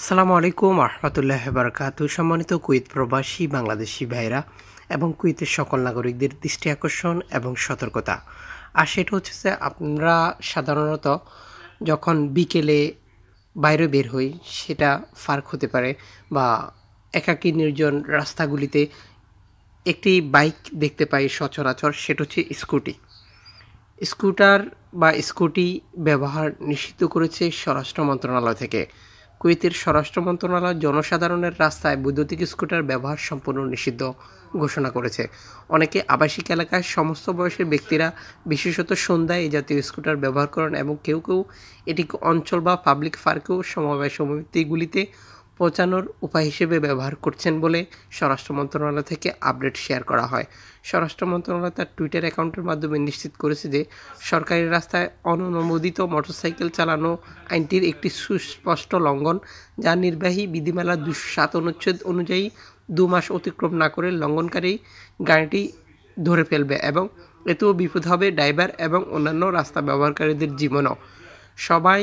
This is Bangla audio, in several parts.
আসসালামু আলাইকুম আহমতুল্লাহ বারকাত সম্মানিত কুয়েত প্রবাসী বাংলাদেশি ভাইরা এবং কুয়েতের সকল নাগরিকদের দৃষ্টি আকর্ষণ এবং সতর্কতা আর সেটা হচ্ছে যে আমরা সাধারণত যখন বিকেলে বাইরে বের হই সেটা ফার্ক হতে পারে বা একাকী নির্জন রাস্তাগুলিতে একটি বাইক দেখতে পাই সচরাচর সেটা হচ্ছে স্কুটি স্কুটার বা স্কুটি ব্যবহার নিষিদ্ধ করেছে স্বরাষ্ট্র মন্ত্রণালয় থেকে কুয়েতের স্বরাষ্ট্র মন্ত্রণালয় জনসাধারণের রাস্তায় বৈদ্যুতিক স্কুটার ব্যবহার সম্পূর্ণ নিষিদ্ধ ঘোষণা করেছে অনেকে আবাসিক এলাকায় সমস্ত বয়সের ব্যক্তিরা বিশেষত সন্ধ্যায় এই জাতীয় স্কুটার ব্যবহার করেন এবং কেউ কেউ এটিকে অঞ্চল বা পাবলিক পার্কেও সমবায় সমিতিগুলিতে পৌঁছানোর উপায় হিসেবে ব্যবহার করছেন বলে স্বরাষ্ট্র মন্ত্রণালয় থেকে আপডেট শেয়ার করা হয় স্বরাষ্ট্র মন্ত্রণালয় তার টুইটার অ্যাকাউন্টের মাধ্যমে নিশ্চিত করেছে যে সরকারি রাস্তায় অননুমোদিত মোটরসাইকেল চালানো আইনটির একটি সুস্পষ্ট লঙ্ঘন যা নির্বাহী বিধিমালা দুশো সাত অনুচ্ছেদ অনুযায়ী দু মাস অতিক্রম না করে লঙ্ঘনকারী গাড়িটি ধরে ফেলবে এবং এতেও বিপদ হবে ড্রাইভার এবং অন্যান্য রাস্তা ব্যবহারকারীদের জীবনও সবাই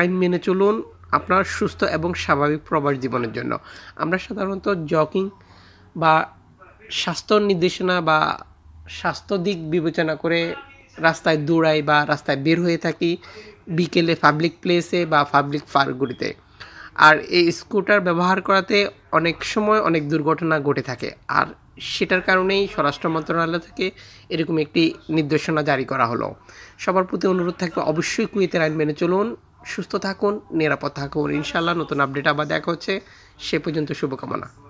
আইন মেনে চলুন আপনার সুস্থ এবং স্বাভাবিক প্রবাস জীবনের জন্য আমরা সাধারণত জগিং বা স্বাস্থ্য নির্দেশনা বা স্বাস্থ্য দিক বিবেচনা করে রাস্তায় দৌড়াই বা রাস্তায় বের হয়ে থাকি বিকেলে পাবলিক প্লেসে বা পাবলিক পার্কগুলিতে আর এই স্কুটার ব্যবহার করাতে অনেক সময় অনেক দুর্ঘটনা ঘটে থাকে আর সেটার কারণেই স্বরাষ্ট্র মন্ত্রণালয় থেকে এরকম একটি নির্দেশনা জারি করা হলো সবার প্রতি অনুরোধ থাকবে অবশ্যই কুয়েতের আইন মেনে চলুন সুস্থ থাকুন নিরাপদ থাকুন ইনশাল্লাহ নতুন আপডেট আবার দেখা হচ্ছে সে পর্যন্ত শুভকামনা